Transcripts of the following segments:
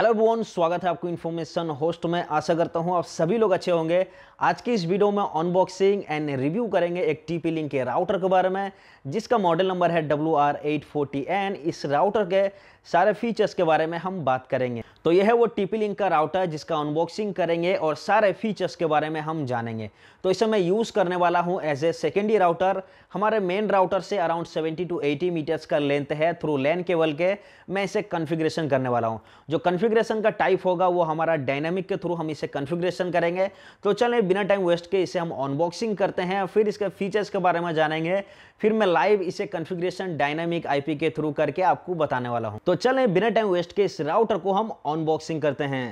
hello bone स्वागत है आपको इन्फॉर्मेशन होस्ट में आशा करता हूं आप सभी लोग अच्छे होंगे आज की इस वीडियो में अनबॉक्सिंग एंड रिव्यू करेंगे एक टीपी लिंक के राउटर के बारे में जिसका मॉडल नंबर है W R eight forty N इस राउटर के सारे फीचर्स के बारे में हम बात करेंगे तो यह है वो टीपी लिंक का राउटर जिसका अनबॉक्सिंग करेंगे और सारे फीचर्स के बारे में हम जानेंगे तो इसे मैं यूज़ करने वाला हूँ एज ए सेकेंडरी राउटर हमारे मेन राउटर से around seventy to eighty metres का लेंथ है थ्रू लैन केबल के मैं इसे कन्फिग्रेशन करने वाला हूँ जो कन्फिग कॉन्फ़िगरेशन का टाइप होगा वो हमारा डायनामिक के थ्रू हम इसे कॉन्फ़िगरेशन करेंगे तो चलें बिना टाइम वेस्ट के इसे हम अनबॉक्सिंग करते हैं फिर इसके फीचर्स के बारे में जानेंगे फिर मैं लाइव इसे कॉन्फ़िगरेशन डायनामिक आईपी के थ्रू करके आपको बताने वाला हूँ तो चलें बिना टाइम वेस्ट के इस राउटर को हम अनबॉक्सिंग करते हैं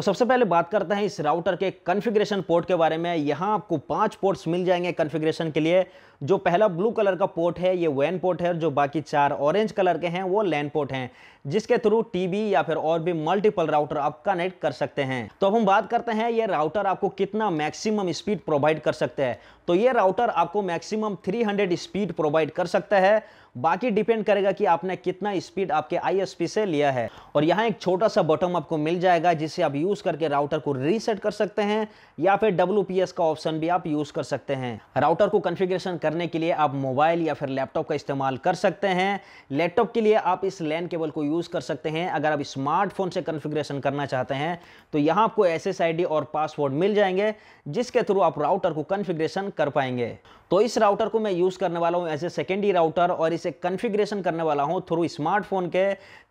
तो सबसे पहले बात करते हैं इस राउटर के कॉन्फ़िगरेशन पोर्ट के बारे में यहाँ आपको पांच पोर्ट्स मिल जाएंगे कन्फिग्रेशन के लिए जो पहला ब्लू कलर का पोर्ट है ये वैन पोर्ट है जो बाकी चार ऑरेंज कलर के हैं वो लैन पोर्ट हैं जिसके थ्रू टीवी या फिर और भी मल्टीपल राउटर आप कनेक्ट कर सकते हैं तो अब हम बात करते हैं ये राउटर आपको कितना मैक्सिमम स्पीड प्रोवाइड कर सकते हैं तो ये राउटर आपको मैक्सिमम 300 स्पीड प्रोवाइड कर सकता है बाकी डिपेंड करेगा कि आपने कितना स्पीड आपके आईएसपी से लिया है और यहाँ एक छोटा सा बटन आपको मिल जाएगा जिसे आप यूज़ करके राउटर को रीसेट कर सकते हैं या फिर डब्ल्यू का ऑप्शन भी आप यूज़ कर सकते हैं राउटर को कन्फिग्रेशन करने के लिए आप मोबाइल या फिर लैपटॉप का इस्तेमाल कर सकते हैं लैपटॉप के लिए आप इस लैन केबल को यूज़ कर सकते हैं अगर आप स्मार्टफोन से कन्फिग्रेशन करना चाहते हैं तो यहाँ आपको एस और पासवर्ड मिल जाएंगे जिसके थ्रू आप राउटर को कन्फिग्रेशन कर पाएंगे तो इस राउटर को मैं यूज़ करने वाला हूँ एज ए सेकेंडरी राउटर और इसे कॉन्फ़िगरेशन करने वाला हूँ थ्रू स्मार्टफोन के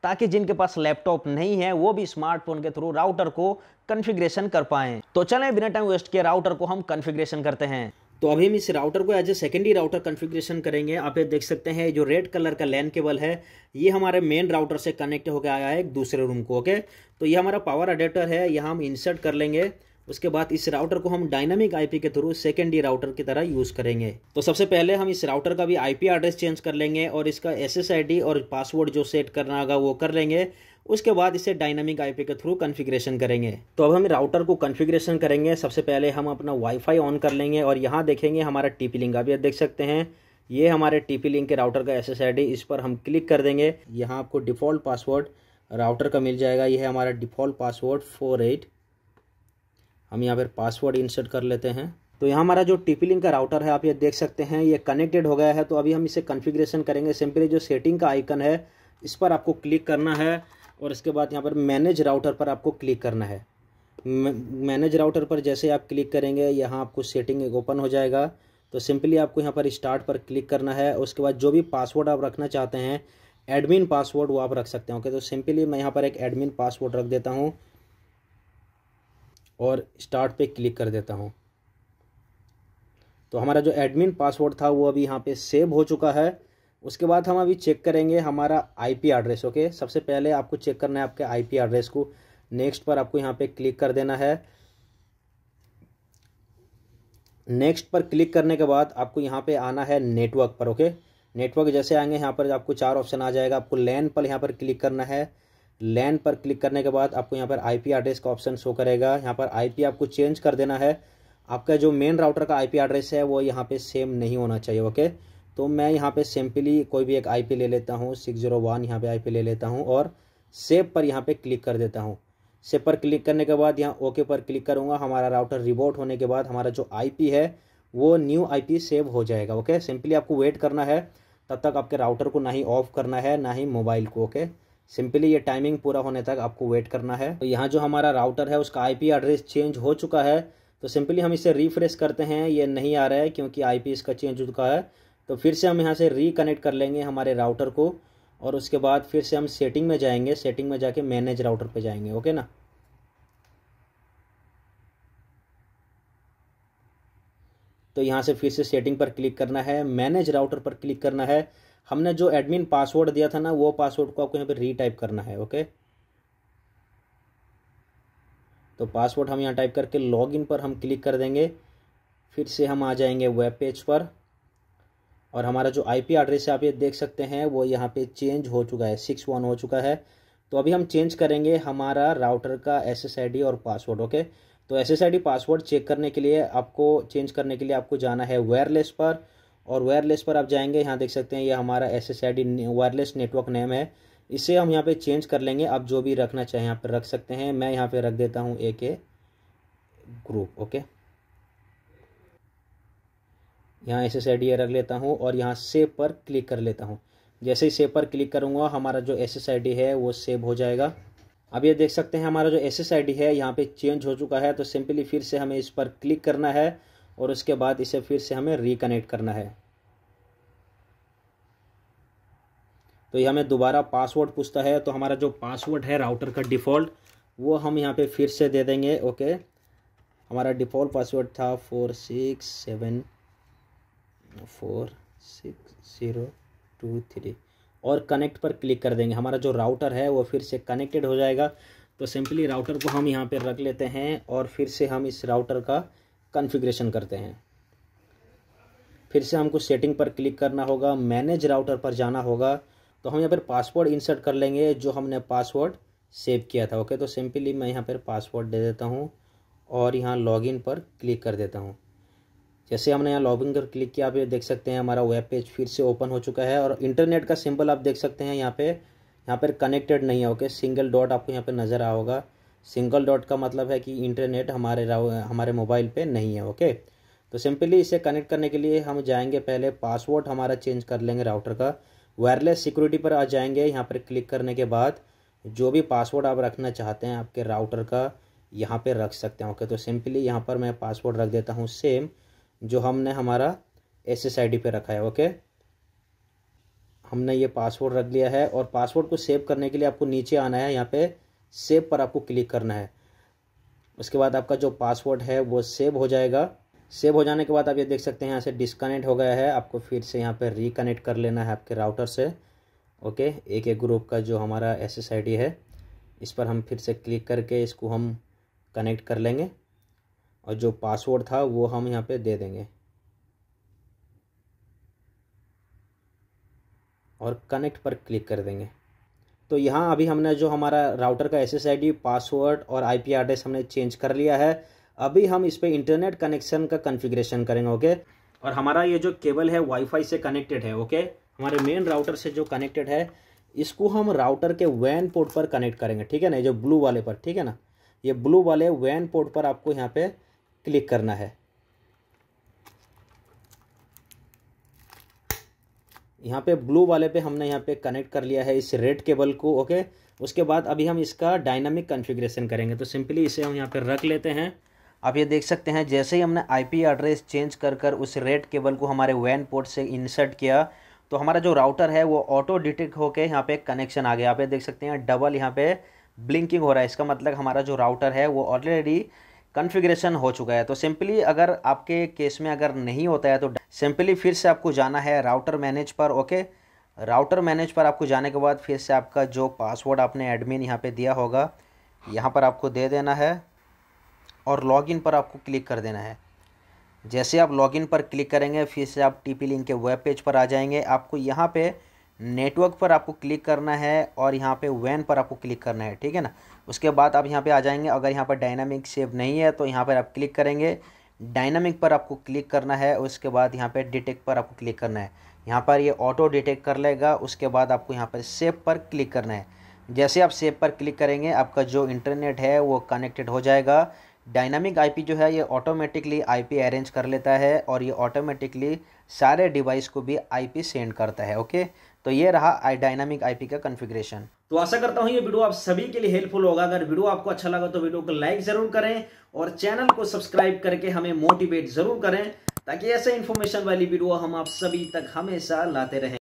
ताकि जिनके पास लैपटॉप नहीं है वो भी स्मार्टफोन के थ्रू राउटर को कॉन्फ़िगरेशन कर पाएँ तो चलें बिना टाइम वेस्ट किए राउटर को हम कन्फिग्रेशन करते हैं तो अभी हम इस राउटर को as a secondary router configuration करेंगे आप ये देख सकते हैं जो रेड कलर का लैन केबल है ये हमारे मेन राउटर से कनेक्ट होकर आया है एक दूसरे रूम को ओके तो ये हमारा पावर अडेप्टर है यहाँ हम इंसर्ट कर लेंगे उसके बाद इस राउटर को हम डायनामिक आईपी के थ्रू ई राउटर की तरह यूज़ करेंगे तो सबसे पहले हम इस राउटर का भी आईपी एड्रेस चेंज कर लेंगे और इसका एसएसआईडी और पासवर्ड जो सेट करना होगा वो कर लेंगे उसके बाद इसे डायनामिक आईपी के थ्रू कॉन्फ़िगरेशन करेंगे तो अब हम राउटर को कॉन्फ़िगरेशन करेंगे सबसे पहले हम अपना वाईफाई ऑन कर लेंगे और यहाँ देखेंगे हमारा टी लिंक अभी देख सकते हैं ये हमारे टी लिंक के राउटर का एस इस पर हम क्लिक कर देंगे यहाँ आपको डिफ़ॉल्ट पासवर्ड राउटर का मिल जाएगा यह हमारा डिफ़ॉल्ट पासवर्ड फोर एट हम यहाँ पर पासवर्ड इंसर्ट कर लेते हैं तो यहाँ हमारा जो टिपिलिंग का राउटर है आप ये देख सकते हैं ये कनेक्टेड हो गया है तो अभी हम इसे कन्फिग्रेशन करेंगे सिंपली जो सेटिंग का आइकन है इस पर आपको क्लिक करना है और इसके बाद यहाँ पर मैनेज राउटर पर आपको क्लिक करना है मैनेज राउटर पर जैसे आप क्लिक करेंगे यहाँ आपको सेटिंग ओपन हो जाएगा तो सिंपली आपको यहाँ पर स्टार्ट पर क्लिक करना है उसके बाद जो भी पासवर्ड आप रखना चाहते हैं एडमिन पासवर्ड वो आप रख सकते हैं ओके तो सिंपली मैं यहाँ पर एक एडमिन पासवर्ड रख देता हूँ और स्टार्ट पे क्लिक कर देता हूँ तो हमारा जो एडमिन पासवर्ड था वो अभी यहाँ पे सेव हो चुका है उसके बाद हम अभी चेक करेंगे हमारा आईपी एड्रेस ओके सबसे पहले आपको चेक करना है आपके आईपी एड्रेस को नेक्स्ट पर आपको यहाँ पे क्लिक कर देना है नेक्स्ट पर क्लिक करने के बाद आपको यहाँ पे आना है नेटवर्क पर ओके नेटवर्क जैसे आएंगे यहाँ पर आपको चार ऑप्शन आ जाएगा आपको लैन पर यहाँ पर क्लिक करना है लैन पर क्लिक करने के बाद आपको यहाँ पर आईपी एड्रेस का ऑप्शन शो करेगा यहाँ पर आईपी आपको चेंज कर देना है आपका जो मेन राउटर का आईपी एड्रेस है वो यहाँ पे सेम नहीं होना चाहिए ओके तो मैं यहाँ पे सिंपली कोई भी एक आईपी ले लेता हूँ सिक्स जीरो वन यहाँ पर आई ले लेता हूँ और सेव पर यहाँ पर क्लिक कर देता हूँ सेव पर क्लिक करने के बाद यहाँ ओके पर क्लिक करूँगा हमारा राउटर रिबोट होने के बाद हमारा जो आई है वो न्यू आई सेव हो जाएगा ओके सिंपली आपको वेट करना है तब तक आपके राउटर को ना ही ऑफ करना है ना ही मोबाइल को ओके सिंपली ये टाइमिंग पूरा होने तक आपको वेट करना है तो यहाँ जो हमारा राउटर है उसका आईपी एड्रेस चेंज हो चुका है तो सिंपली हम इसे रिफ्रेश करते हैं ये नहीं आ रहा है क्योंकि आईपी इसका चेंज हो चुका है तो फिर से हम यहाँ से रिकनेक्ट कर लेंगे हमारे राउटर को और उसके बाद फिर से हम सेटिंग में जाएंगे सेटिंग में जाके मैनेज राउटर पर जाएंगे ओके ना तो यहाँ से फिर से सेटिंग पर क्लिक करना है मैनेज राउटर पर क्लिक करना है हमने जो एडमिन पासवर्ड दिया था ना वो पासवर्ड को आपको यहाँ पे रीटाइप करना है ओके तो पासवर्ड हम यहाँ टाइप करके लॉगिन पर हम क्लिक कर देंगे फिर से हम आ जाएंगे वेब पेज पर और हमारा जो आईपी एड्रेस है आप ये देख सकते हैं वो यहाँ पे चेंज हो चुका है सिक्स वन हो चुका है तो अभी हम चेंज करेंगे हमारा राउटर का एसएसआईडी और पासवर्ड ओके तो एसएसआईडी पासवर्ड चेक करने के लिए आपको चेंज करने के लिए आपको जाना है वायरलेस पर और वायरलेस पर आप जाएंगे यहाँ देख सकते हैं ये हमारा S S wireless network name है इसे हम यहाँ पे चेंज कर लेंगे आप जो भी रखना चाहें यहाँ पर रख सकते हैं मैं यहाँ पे रख देता हूँ ए के ग्रुप ओके यहाँ एस एस रख लेता हूँ और यहाँ सेव पर क्लिक कर लेता हूँ जैसे ही सेव पर क्लिक करूँगा हमारा जो एस एस है वो सेव हो जाएगा अब ये देख सकते हैं हमारा जो एस एस है यहाँ पे चेंज हो चुका है तो सिंपली फिर से हमें इस पर क्लिक करना है और उसके बाद इसे फिर से हमें रिकनेक्ट करना है तो ये हमें दोबारा पासवर्ड पूछता है तो हमारा जो पासवर्ड है राउटर का डिफ़ॉल्ट वो हम यहाँ पे फिर से दे देंगे ओके हमारा डिफ़ॉल्ट पासवर्ड था four six seven four six zero two three और कनेक्ट पर क्लिक कर देंगे हमारा जो राउटर है वो फिर से कनेक्टेड हो जाएगा तो सिंपली राउटर को हम यहाँ पे रख लेते हैं और फिर से हम इस राउटर का कन्फिग्रेशन करते हैं फिर से हमको सेटिंग पर क्लिक करना होगा मैनेज राउटर पर जाना होगा तो हम यहाँ पर पासवर्ड इंसर्ट कर लेंगे जो हमने पासवर्ड सेव किया था ओके तो सिंपली मैं यहाँ पर पासवर्ड दे देता हूँ और यहाँ लॉगिन पर क्लिक कर देता हूँ जैसे हमने यहाँ लॉगिन पर क्लिक किया आप देख सकते हैं हमारा वेब पेज फिर से ओपन हो चुका है और इंटरनेट का सिंबल आप देख सकते हैं यहाँ पे यहाँ पर कनेक्टेड नहीं है ओके सिंगल डॉट आपको यहाँ पर नज़र आ होगा सिंगल डॉट का मतलब है कि इंटरनेट हमारे हमारे मोबाइल पे नहीं है ओके तो सिंपली इसे कनेक्ट करने के लिए हम जाएंगे पहले पासवर्ड हमारा चेंज कर लेंगे राउटर का वायरलेस सिक्योरिटी पर आ जाएंगे यहाँ पर क्लिक करने के बाद जो भी पासवर्ड आप रखना चाहते हैं आपके राउटर का यहाँ पे रख सकते हैं ओके तो सिंपली यहाँ पर मैं पासवर्ड रख देता हूँ सेम जो हमने हमारा एस एस आई डी रखा है ओके हमने ये पासवर्ड रख लिया है और पासवर्ड को सेव करने के लिए आपको नीचे आना है यहाँ पर सेव पर आपको क्लिक करना है उसके बाद आपका जो पासवर्ड है वो सेव हो जाएगा सेव हो जाने के बाद आप ये देख सकते हैं यहाँ से डिसकनेक्ट हो गया है आपको फिर से यहाँ पर रिकनेक्ट कर लेना है आपके राउटर से ओके एक एक ग्रुप का जो हमारा एस एस आई डी है इस पर हम फिर से क्लिक करके इसको हम कनेक्ट कर लेंगे और जो पासवर्ड था वो हम यहाँ पे दे देंगे और कनेक्ट पर क्लिक कर देंगे तो यहाँ अभी हमने जो हमारा राउटर का एस एस पासवर्ड और आई पी एड्रेस हमने चेंज कर लिया है अभी हम इस पर इंटरनेट कनेक्शन का कन्फिग्रेशन करेंगे ओके और हमारा ये जो केबल है वाईफाई से कनेक्टेड है ओके हमारे मेन राउटर से जो कनेक्टेड है इसको हम राउटर के वैन पोर्ट पर कनेक्ट करेंगे ठीक है ना ये जो ब्लू वाले पर ठीक है ना ये ब्लू वाले वैन पोर्ट पर आपको यहाँ पे क्लिक करना है यहाँ पे ब्लू वाले पे हमने यहाँ पे कनेक्ट कर लिया है इस रेड केबल को ओके उसके बाद अभी हम इसका डायनामिक कन्फिग्रेशन करेंगे तो सिंपली इसे हम यहाँ पे रख लेते हैं आप ये देख सकते हैं जैसे ही हमने आईपी एड्रेस चेंज कर कर उस रेड केबल को हमारे वैन पोर्ट से इंसर्ट किया तो हमारा जो राउटर है वो ऑटो डिटेक्ट होकर यहाँ पे कनेक्शन आ गया आप ये देख सकते हैं डबल यहाँ पे ब्लिंकिंग हो रहा है इसका मतलब हमारा जो राउटर है वो ऑलरेडी कन्फिग्रेशन हो चुका है तो सिंपली अगर आपके केस में अगर नहीं होता है तो सिंपली फिर से आपको जाना है राउटर मैनेज पर ओके राउटर मैनेज पर आपको जाने के बाद फिर से आपका जो पासवर्ड आपने एडमिन यहाँ पे दिया होगा यहाँ पर आपको दे देना है और लॉगिन पर आपको क्लिक कर देना है जैसे आप लॉगिन पर क्लिक करेंगे फिर से आप टी पी लिंक के वेब पेज पर आ जाएंगे आपको यहाँ पे नेटवर्क पर आपको क्लिक करना है और यहाँ पे वैन पर आपको क्लिक करना है ठीक है ना उसके बाद आप यहाँ पे आ जाएंगे अगर यहाँ पर डायनामिक सेव नहीं है तो यहाँ पर आप क्लिक करेंगे डायनामिक पर आपको क्लिक करना है उसके बाद यहाँ पे डिटेक्ट पर आपको क्लिक करना है यहाँ पर ये ऑटो डिटेक्ट कर लेगा उसके बाद आपको यहाँ पर सेव पर क्लिक करना है जैसे आप सेव पर क्लिक करेंगे आपका जो इंटरनेट है वो कनेक्टेड हो जाएगा डायनामिक आईपी जो है ये ऑटोमेटिकली आईपी अरेंज कर लेता है और ये ऑटोमेटिकली सारे डिवाइस को भी आईपी सेंड करता है ओके तो ये रहा डायनामिक आईपी का कन्फिग्रेशन तो आशा करता हूं ये वीडियो आप सभी के लिए हेल्पफुल होगा अगर वीडियो आपको अच्छा लगा तो वीडियो को लाइक जरूर करें और चैनल को सब्सक्राइब करके हमें मोटिवेट जरूर करें ताकि ऐसे इन्फॉर्मेशन वाली वीडियो हम आप सभी तक हमेशा लाते रहें